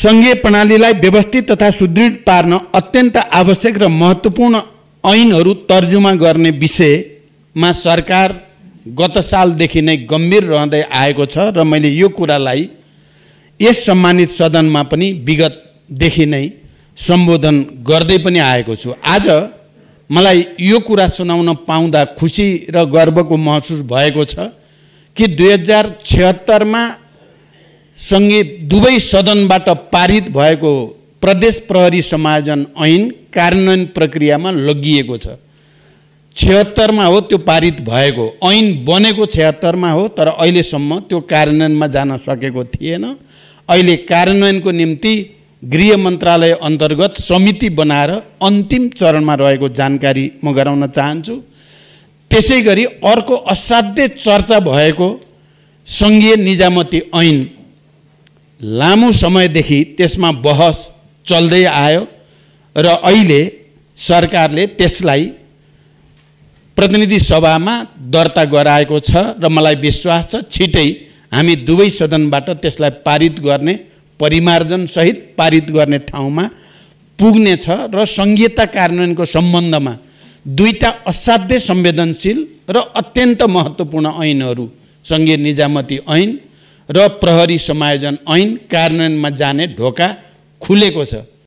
सङ्घीय प्रणालीलाई व्यवस्थित तथा सुदृढ पार्न अत्यन्त आवश्यक र महत्त्वपूर्ण ऐनहरू तर्जुमा गर्ने विषयमा सरकार गत सालदेखि नै गम्भीर रहँदै आएको छ र मैले यो कुरालाई यस सम्मानित सदनमा पनि विगतदेखि नै सम्बोधन गर्दै पनि आएको छु आज मलाई यो कुरा सुनाउन पाउँदा खुसी र गर्वको महसुस भएको छ कि दुई हजार छिहत्तरमा सँगै दुवै सदनबाट पारित भएको प्रदेश प्रहरी समायोजन ऐन कार्यान्वयन प्रक्रियामा लगिएको छ छत्तरमा हो त्यो पारित भएको ऐन बनेको छत्तरमा हो तर अहिलेसम्म त्यो कार्यान्वयनमा जान सकेको थिएन अहिले कार्यान्वयनको निम्ति गृह मन्त्रालय अन्तर्गत समिति बनाएर अन्तिम चरणमा रहेको जानकारी म गराउन चाहन्छु त्यसै गरी अर्को असाध्य चर्चा भएको सङ्घीय निजामती ऐन लामो समयदेखि त्यसमा बहस चल्दै आयो र अहिले सरकारले त्यसलाई प्रतिनिधि सभामा दर्ता गराएको छ र मलाई विश्वास छ छिटै हामी दुवै सदनबाट त्यसलाई पारित गर्ने परिमार्जनसहित पारित गर्ने ठाउँमा पुग्नेछ र सङ्घीयता कार्यान्वयनको सम्बन्धमा दुईवटा असाध्य संवेदनशील र अत्यन्त महत्त्वपूर्ण ऐनहरू सङ्घीय निजामती ऐन र प्रहरी समायोजन ऐन कार्यान्वयनमा जाने ढोका खुलेको छ